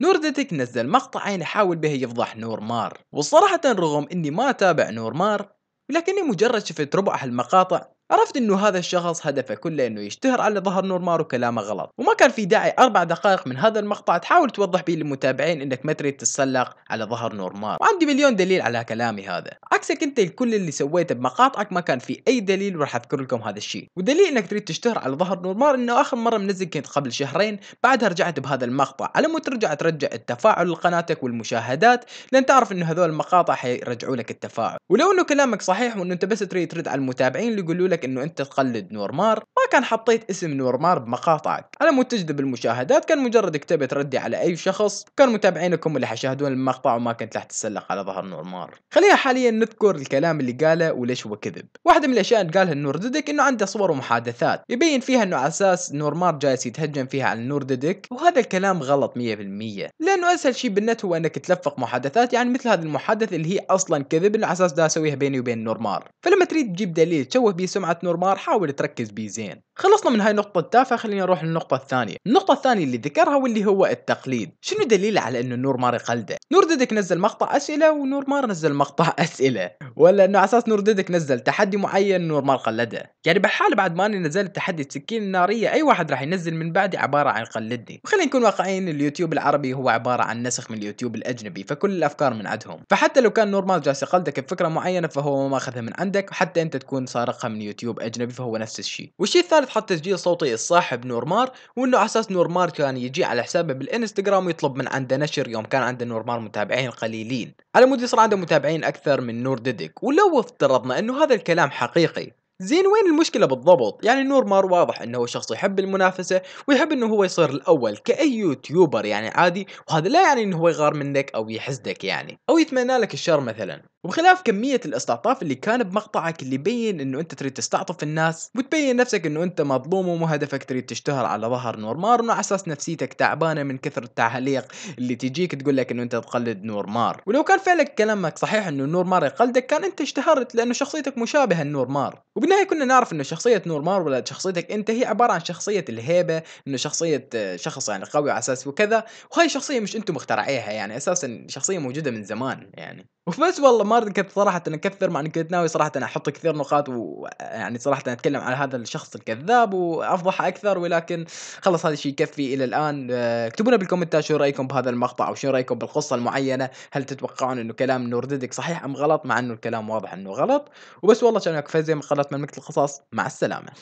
نور ديتك نزل مقطعين يحاول به يفضح نور مار وصراحة رغم اني ما اتابع نور مار لكني مجرد شفت ربع هالمقاطع عرفت انه هذا الشخص هدفه كله انه يشتهر على ظهر نور مار وكلامه غلط وما كان في داعي اربع دقائق من هذا المقطع تحاول توضح بيه للمتابعين انك ما تريد تتسلق على ظهر نور مار وعندي مليون دليل على كلامي هذا عكسك انت الكل اللي سويته بمقاطعك ما كان في اي دليل وراح اذكر لكم هذا الشيء ودليل انك تريد تشتهر على ظهر نور مار انه اخر مره منزل كنت قبل شهرين بعدها رجعت بهذا المقطع على مو ترجع ترجع التفاعل لقناتك والمشاهدات لان تعرف انه هذول المقاطع حيرجعوا لك التفاعل ولو انه كلامك صحيح وانه انت بس تريد ترد على المتابعين اللي يقولوا لك لك انه انت تقلد نورمار ما كان حطيت اسم نورمار بمقاطعك على مود تجذب المشاهدات كان مجرد كتبت ردي على اي شخص وكان متابعينكم اللي حيشاهدون المقطع وما كنت رح تسلق على ظهر نورمار خلينا حاليا نذكر الكلام اللي قاله وليش هو كذب واحدة من الاشياء اللي قالها النور ديدك انه عنده صور ومحادثات يبين فيها انه على اساس نورمار جالس يتهجم فيها على النور ديدك وهذا الكلام غلط 100% لانه اسهل شيء بالنت هو انك تلفق محادثات يعني مثل هذا المحادثة اللي هي اصلا كذب انه على اساس ده اسويها بيني وبين نورمار فلما تريد تجيب دليل تشوه بيه سمعة جامعة نورمار حاول تركز بيه زين خلصنا من هاي النقطة التافهة خلينا نروح للنقطة الثانية النقطة الثانية اللي ذكرها واللي هو التقليد شنو دليل على انه نور مار يقلده نور ديدك نزل مقطع اسئلة ونور مار نزل مقطع اسئلة ولا انه على اساس نور ديدك نزل تحدي معين نورمار مار قلده يعني بحال بعد ما نزل نزلت تحدي السكين النارية اي واحد راح ينزل من بعدي عبارة عن قلدني وخلينا نكون واقعيين اليوتيوب العربي هو عبارة عن نسخ من اليوتيوب الاجنبي فكل الافكار من عندهم فحتى لو كان نور مار جالس يقلدك بفكرة معينة فهو ماخذها من عندك حتى انت تكون سارقها من يوتيوب يوتيوب اجنبي فهو نفس الشيء والشيء الثالث حط تسجيل صوتي الصاحب نورمار وانه اساس نورمار كان يجي على حسابه بالانستغرام ويطلب من عنده نشر يوم كان عنده نورمار متابعين قليلين على مود يصير عنده متابعين اكثر من نور ديدك ولو افترضنا انه هذا الكلام حقيقي زين وين المشكلة بالضبط؟ يعني نورمار واضح انه هو شخص يحب المنافسة ويحب انه هو يصير الاول كأي يوتيوبر يعني عادي وهذا لا يعني انه هو يغار منك او يحسدك يعني او يتمنى لك الشر مثلا وبخلاف كمية الاستعطاف اللي كان بمقطعك اللي يبين انه انت تريد تستعطف الناس وتبين نفسك انه انت مظلوم ومو هدفك تريد تشتهر على ظهر نورمار مار على اساس نفسيتك تعبانة من كثر التعليق اللي تجيك تقول لك انه انت تقلد نورمار ولو كان فعلا كلامك صحيح انه نورمار يقلدك كان انت اشتهرت لانه شخصيتك مشابهة لنورمار وبالنهايه كنا نعرف انه شخصيه نور ولا شخصيتك انت هي عباره عن شخصيه الهيبه انه شخصيه آه، شخص يعني قوي على اساس وكذا وهاي الشخصيه مش انتم مخترعيها يعني اساسا شخصيه موجوده من زمان يعني وبس والله ما كنت صراحه انا اكثر مع اني كنت ناوي صراحه انا احط كثير نقاط ويعني آه، صراحه اتكلم على هذا الشخص الكذاب وافضحه اكثر ولكن خلص هذا الشيء يكفي الى الان آه، اكتبونا بالكومنتات شو رايكم بهذا المقطع او شو رايكم بالقصه المعينه هل تتوقعون انه كلام نور ديدك صحيح ام غلط مع انه الكلام واضح انه غلط وبس والله كان كفايه زي ما قالت مكتب القصص مع السلامة